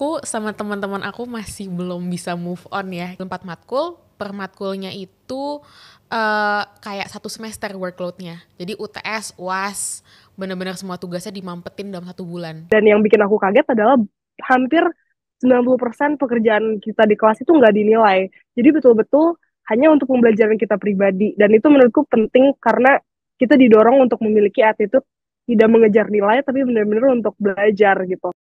aku sama teman-teman aku masih belum bisa move on ya. Empat matkul, per matkulnya itu uh, kayak satu semester workloadnya. Jadi UTS, UAS, benar-benar semua tugasnya dimampetin dalam satu bulan. Dan yang bikin aku kaget adalah hampir 90% pekerjaan kita di kelas itu nggak dinilai. Jadi betul-betul hanya untuk pembelajaran kita pribadi. Dan itu menurutku penting karena kita didorong untuk memiliki attitude tidak mengejar nilai tapi benar-benar untuk belajar gitu.